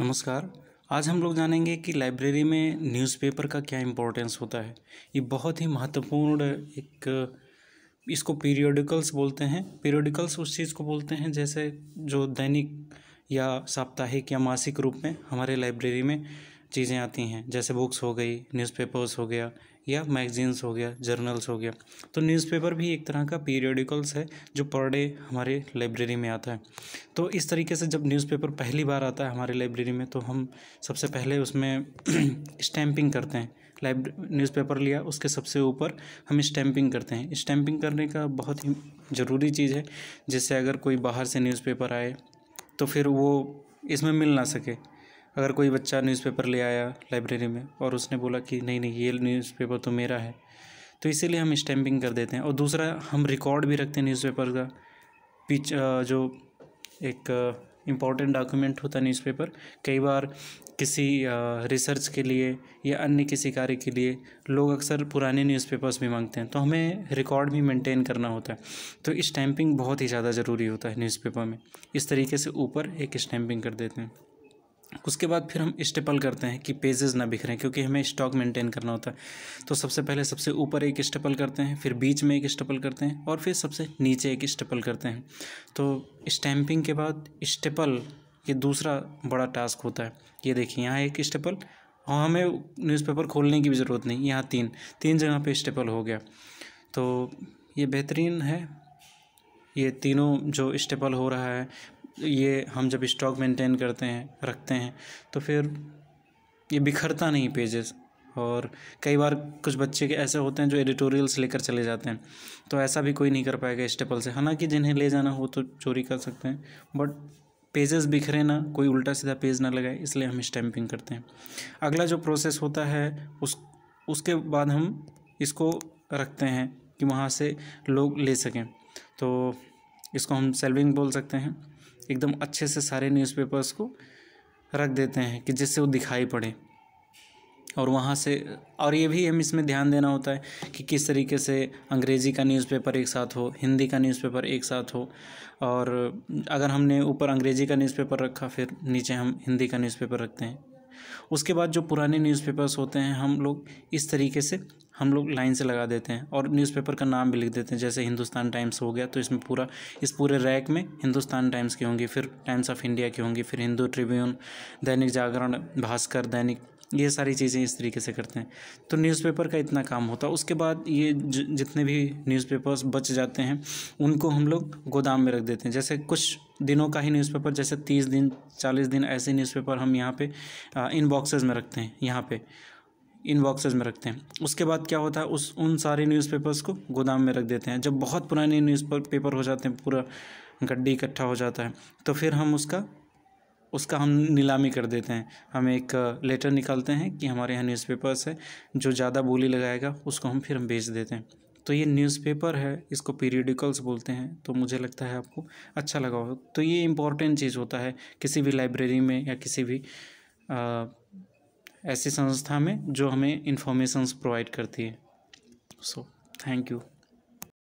नमस्कार आज हम लोग जानेंगे कि लाइब्रेरी में न्यूज़पेपर का क्या इम्पोर्टेंस होता है ये बहुत ही महत्वपूर्ण एक इसको पीरियोडिकल्स बोलते हैं पीरियोडिकल्स उस चीज़ को बोलते हैं जैसे जो दैनिक या साप्ताहिक या मासिक रूप में हमारे लाइब्रेरी में चीज़ें आती हैं जैसे बुक्स हो गई न्यूज़पेपर्स हो गया या मैगजीन्स हो गया जर्नल्स हो गया तो न्यूज़पेपर भी एक तरह का पीरियडिकल्स है जो पर डे हमारे लाइब्रेरी में आता है तो इस तरीके से जब न्यूज़पेपर पहली बार आता है हमारे लाइब्रेरी में तो हम सबसे पहले उसमें स्टैम्पिंग करते हैं लाइब्रे न्यूज़पेपर लिया उसके सबसे ऊपर हम स्टैम्पिंग करते हैं स्टैम्पिंग करने का बहुत ही ज़रूरी चीज़ है जिससे अगर कोई बाहर से न्यूज़पेपर आए तो फिर वो इसमें मिल ना सके अगर कोई बच्चा न्यूज़पेपर ले आया लाइब्रेरी में और उसने बोला कि नहीं नहीं ये न्यूज़पेपर तो मेरा है तो इसीलिए हम स्टैम्पिंग कर देते हैं और दूसरा हम रिकॉर्ड भी रखते हैं न्यूज़पेपर का पिच जो एक इम्पॉर्टेंट डॉक्यूमेंट होता है न्यूज़पेपर कई बार किसी रिसर्च के लिए या अन्य किसी कार्य के लिए लोग अक्सर पुराने न्यूज़पेपर्स भी मांगते हैं तो हमें रिकॉर्ड भी मेंटेन करना होता है तो स्टैम्पिंग बहुत ही ज़्यादा ज़रूरी होता है न्यूज़पेपर में इस तरीके से ऊपर एक स्टैम्पिंग कर देते हैं उसके बाद फिर हम स्टेपल करते हैं कि पेजेस ना बिखरें क्योंकि हमें स्टॉक मेंटेन करना होता है तो सबसे पहले सबसे ऊपर एक स्टेपल करते हैं फिर बीच में एक स्टेपल करते हैं और फिर सबसे नीचे एक स्टेपल करते हैं तो स्टैम्पिंग के बाद स्टेपल ये दूसरा बड़ा टास्क होता है ये देखिए यहाँ एक स्टेपल और हमें न्यूज़पेपर खोलने की भी ज़रूरत नहीं यहाँ तीन तीन जगह पे स्टेपल हो गया तो ये बेहतरीन है ये तीनों जो स्टेपल हो रहा है ये हम जब स्टॉक मेंटेन करते हैं रखते हैं तो फिर ये बिखरता नहीं पेजेस और कई बार कुछ बच्चे के ऐसे होते हैं जो एडिटोरियल्स लेकर चले जाते हैं तो ऐसा भी कोई नहीं कर पाएगा स्टेपल से हालांकि जिन्हें ले जाना हो तो चोरी कर सकते हैं बट पेजेस बिखरे ना कोई उल्टा सीधा पेज ना लगाए इसलिए हम स्टैम्पिंग करते हैं अगला जो प्रोसेस होता है उस उसके बाद हम इसको रखते हैं कि वहाँ से लोग ले सकें तो इसको हम सेल्विंग बोल सकते हैं एकदम अच्छे से सारे न्यूज़पेपर्स को रख देते हैं कि जिससे वो दिखाई पड़े और वहाँ से और ये भी हम इसमें ध्यान देना होता है कि किस तरीके से अंग्रेज़ी का न्यूज़पेपर एक साथ हो हिंदी का न्यूज़पेपर एक साथ हो और अगर हमने ऊपर अंग्रेज़ी का न्यूज़पेपर रखा फिर नीचे हम हिंदी का न्यूज़पेपर रखते हैं उसके बाद जो पुराने न्यूज़पेपर्स होते हैं हम लोग इस तरीके से हम लोग लाइन से लगा देते हैं और न्यूज़पेपर का नाम भी लिख देते हैं जैसे हिंदुस्तान टाइम्स हो गया तो इसमें पूरा इस पूरे रैक में हिंदुस्तान टाइम्स की होंगी फिर टाइम्स ऑफ इंडिया की होंगी फिर हिंदू ट्रिब्यून दैनिक जागरण भास्कर दैनिक ये सारी चीज़ें इस तरीके से करते हैं तो न्यूज़पेपर का इतना काम होता है उसके बाद ये जितने भी न्यूज़पेपर्स बच जाते हैं उनको हम लोग गोदाम में रख देते हैं जैसे कुछ दिनों का ही न्यूज़पेपर जैसे तीस दिन चालीस दिन ऐसे न्यूज़पेपर हम यहाँ पे इन बॉक्सेज में रखते हैं यहाँ पे इन बॉक्सेज में रखते हैं उसके बाद क्या होता है उस उन सारे न्यूज़पेपर्स को गोदाम में रख देते हैं जब बहुत पुराने न्यूज़ पेपर हो जाते हैं पूरा गड्ढी इकट्ठा हो जाता है तो फिर हम उसका उसका हम नीलामी कर देते हैं हम एक लेटर निकालते हैं कि हमारे यहाँ न्यूज़पेपर्स है जो ज़्यादा बोली लगाएगा उसको हम फिर हम बेच देते हैं तो ये न्यूज़पेपर है इसको पीरियडिकल्स बोलते हैं तो मुझे लगता है आपको अच्छा लगा हो तो ये इम्पॉर्टेंट चीज़ होता है किसी भी लाइब्रेरी में या किसी भी आ, ऐसी संस्था में जो हमें इंफॉर्मेशंस प्रोवाइड करती है सो थैंक यू